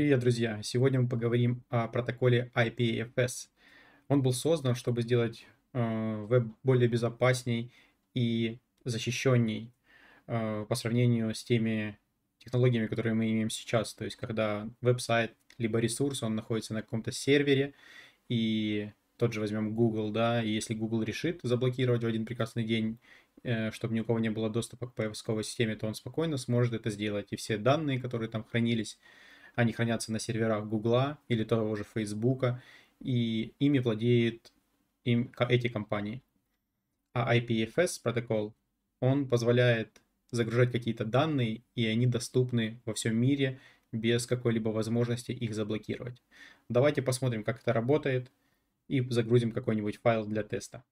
Привет, друзья! Сегодня мы поговорим о протоколе IPFS. Он был создан, чтобы сделать э, веб более безопасней и защищенней э, по сравнению с теми технологиями, которые мы имеем сейчас. То есть, когда веб-сайт либо ресурс, он находится на каком-то сервере, и тот же возьмем Google, да, и если Google решит заблокировать в один прекрасный день э, чтобы ни у кого не было доступа к поисковой системе, то он спокойно сможет это сделать. И все данные, которые там хранились, они хранятся на серверах Гугла или того же Фейсбука, и ими владеют им, эти компании. А IPFS протокол, он позволяет загружать какие-то данные, и они доступны во всем мире без какой-либо возможности их заблокировать. Давайте посмотрим, как это работает, и загрузим какой-нибудь файл для теста.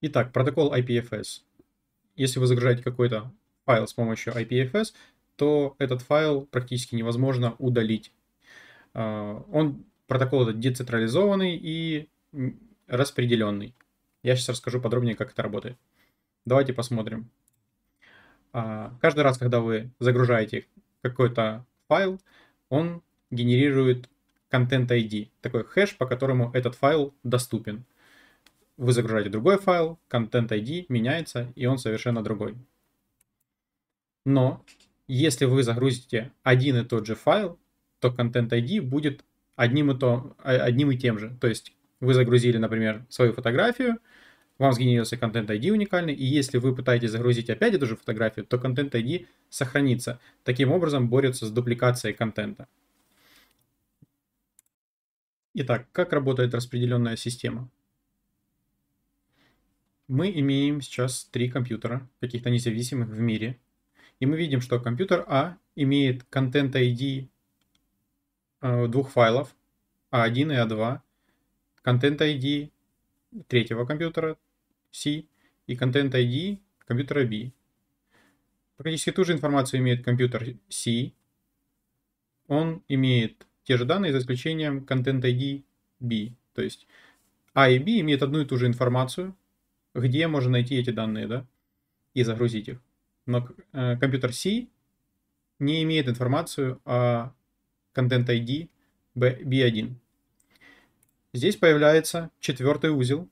Итак, протокол IPFS. Если вы загружаете какой-то файл с помощью IPFS, то этот файл практически невозможно удалить. А, он протокол этот децентрализованный и распределенный. Я сейчас расскажу подробнее, как это работает. Давайте посмотрим. А, каждый раз, когда вы загружаете какой-то файл, он генерирует контент ID, такой хэш, по которому этот файл доступен. Вы загружаете другой файл, контент ID меняется, и он совершенно другой. Но если вы загрузите один и тот же файл, то контент ID будет одним и, то, а, одним и тем же. То есть вы загрузили, например, свою фотографию, вам сгенерился контент ID уникальный, и если вы пытаетесь загрузить опять эту же фотографию, то контент ID сохранится. Таким образом борются с дупликацией контента. Итак, как работает распределенная система? Мы имеем сейчас три компьютера, каких-то независимых в мире – и мы видим, что компьютер А имеет контент ID э, двух файлов А 1 и А 2 контент ID третьего компьютера C и контент ID компьютера B. Практически ту же информацию имеет компьютер C. Он имеет те же данные за исключением контент ID B. То есть A а и B имеют одну и ту же информацию, где можно найти эти данные, да, и загрузить их но э, компьютер C не имеет информацию о контент ID B1. Здесь появляется четвертый узел.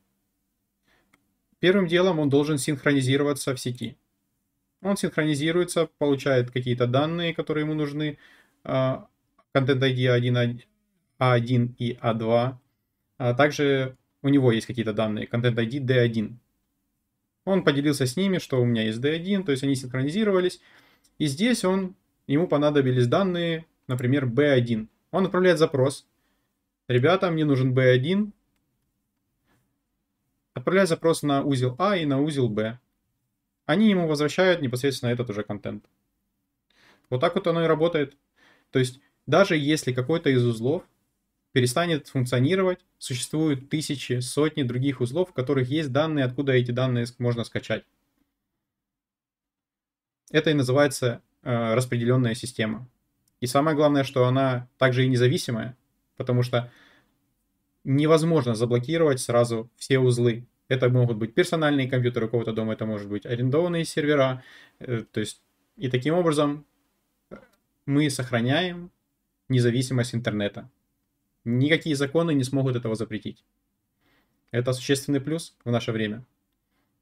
Первым делом он должен синхронизироваться в сети. Он синхронизируется, получает какие-то данные, которые ему нужны, э, контент ID 1, A1 и A2. А а также у него есть какие-то данные, контент ID D1. Он поделился с ними, что у меня есть D1, то есть они синхронизировались. И здесь он, ему понадобились данные, например, B1. Он отправляет запрос. Ребята, мне нужен B1. Отправляет запрос на узел А и на узел Б. Они ему возвращают непосредственно этот уже контент. Вот так вот оно и работает. То есть даже если какой-то из узлов перестанет функционировать. Существуют тысячи, сотни других узлов, в которых есть данные, откуда эти данные можно скачать. Это и называется э, распределенная система. И самое главное, что она также и независимая, потому что невозможно заблокировать сразу все узлы. Это могут быть персональные компьютеры кого то дома, это может быть арендованные сервера. Э, то есть, и таким образом э, мы сохраняем независимость интернета. Никакие законы не смогут этого запретить. Это существенный плюс в наше время.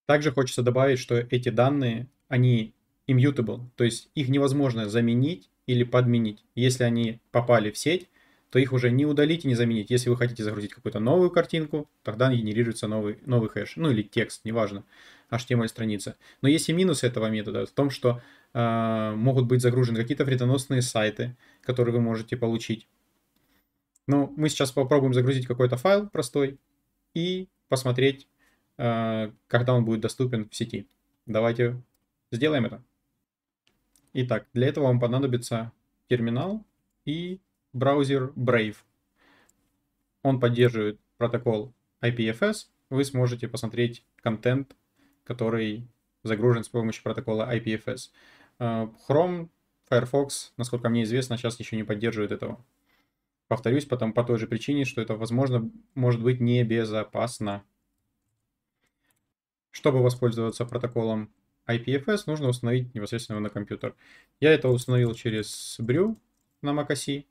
Также хочется добавить, что эти данные, они immutable, то есть их невозможно заменить или подменить. Если они попали в сеть, то их уже не удалить и не заменить. Если вы хотите загрузить какую-то новую картинку, тогда генерируется новый, новый хэш, ну или текст, неважно, HTML страница. Но есть и минус этого метода в том, что э, могут быть загружены какие-то вредоносные сайты, которые вы можете получить но ну, мы сейчас попробуем загрузить какой-то файл простой и посмотреть, э, когда он будет доступен в сети. Давайте сделаем это. Итак, для этого вам понадобится терминал и браузер Brave. Он поддерживает протокол IPFS. Вы сможете посмотреть контент, который загружен с помощью протокола IPFS. Э, Chrome, Firefox, насколько мне известно, сейчас еще не поддерживает этого. Повторюсь потом по той же причине, что это, возможно, может быть небезопасно. Чтобы воспользоваться протоколом IPFS, нужно установить непосредственно его на компьютер. Я это установил через Brew на macOS.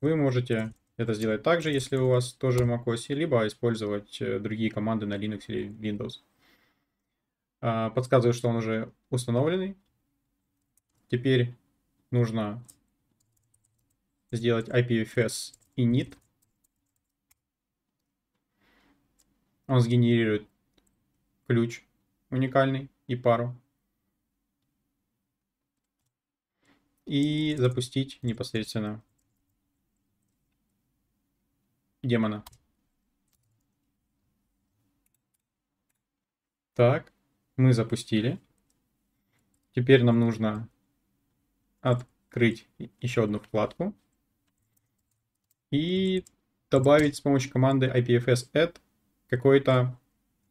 Вы можете это сделать также, если у вас тоже macOS, либо использовать э, другие команды на Linux или Windows. А, подсказываю, что он уже установленный. Теперь нужно сделать IPFS init. Он сгенерирует ключ уникальный и пару. И запустить непосредственно демона. Так, мы запустили. Теперь нам нужно открыть еще одну вкладку и добавить с помощью команды IPFS add какой-то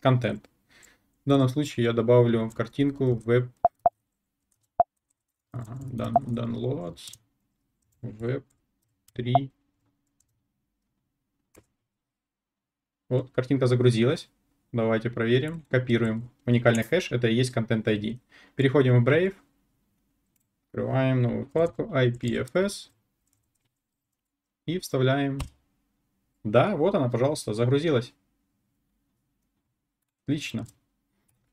контент. В данном случае я добавлю в картинку web downloads web 3. Вот, картинка загрузилась. Давайте проверим. Копируем уникальный хэш. Это и есть контент ID. Переходим в Brave. Открываем новую вкладку IPFS и вставляем. Да, вот она, пожалуйста, загрузилась. Отлично.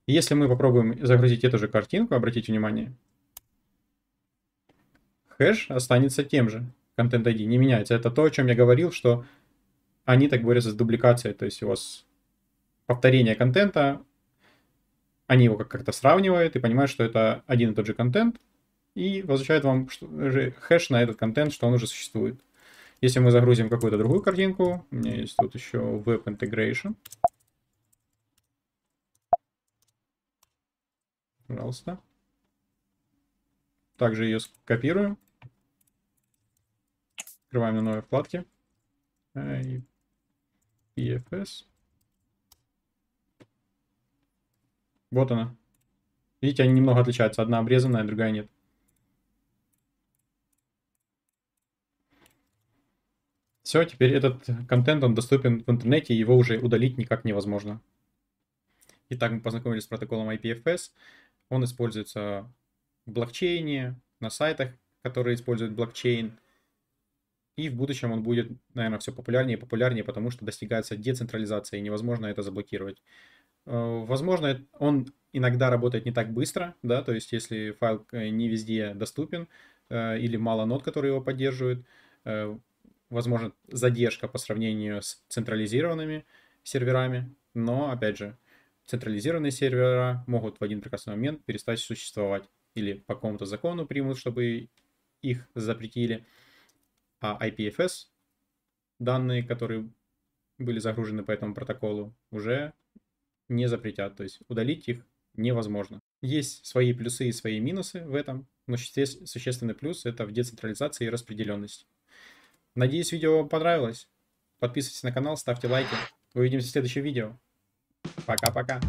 Если мы попробуем загрузить эту же картинку, обратите внимание, хэш останется тем же. Контент ID не меняется. Это то, о чем я говорил, что они так борются с дубликацией. То есть у вас повторение контента, они его как-то сравнивают и понимают, что это один и тот же контент, и возвращают вам хэш на этот контент, что он уже существует. Если мы загрузим какую-то другую картинку, у меня есть тут еще Web Integration. Пожалуйста. Также ее скопируем. Открываем на новой вкладке. EFS. А, вот она. Видите, они немного отличаются. Одна обрезанная, другая нет. Все, теперь этот контент, он доступен в интернете, его уже удалить никак невозможно. Итак, мы познакомились с протоколом IPFS. Он используется в блокчейне, на сайтах, которые используют блокчейн. И в будущем он будет, наверное, все популярнее и популярнее, потому что достигается децентрализация, и невозможно это заблокировать. Э, возможно, он иногда работает не так быстро, да, то есть если файл э, не везде доступен э, или мало нод, которые его поддерживают, возможно, задержка по сравнению с централизированными серверами, но, опять же, централизированные сервера могут в один прекрасный момент перестать существовать или по какому-то закону примут, чтобы их запретили, а IPFS данные, которые были загружены по этому протоколу, уже не запретят, то есть удалить их невозможно. Есть свои плюсы и свои минусы в этом, но существенный плюс это в децентрализации и распределенность. Надеюсь, видео вам понравилось. Подписывайтесь на канал, ставьте лайки. Увидимся в следующем видео. Пока-пока.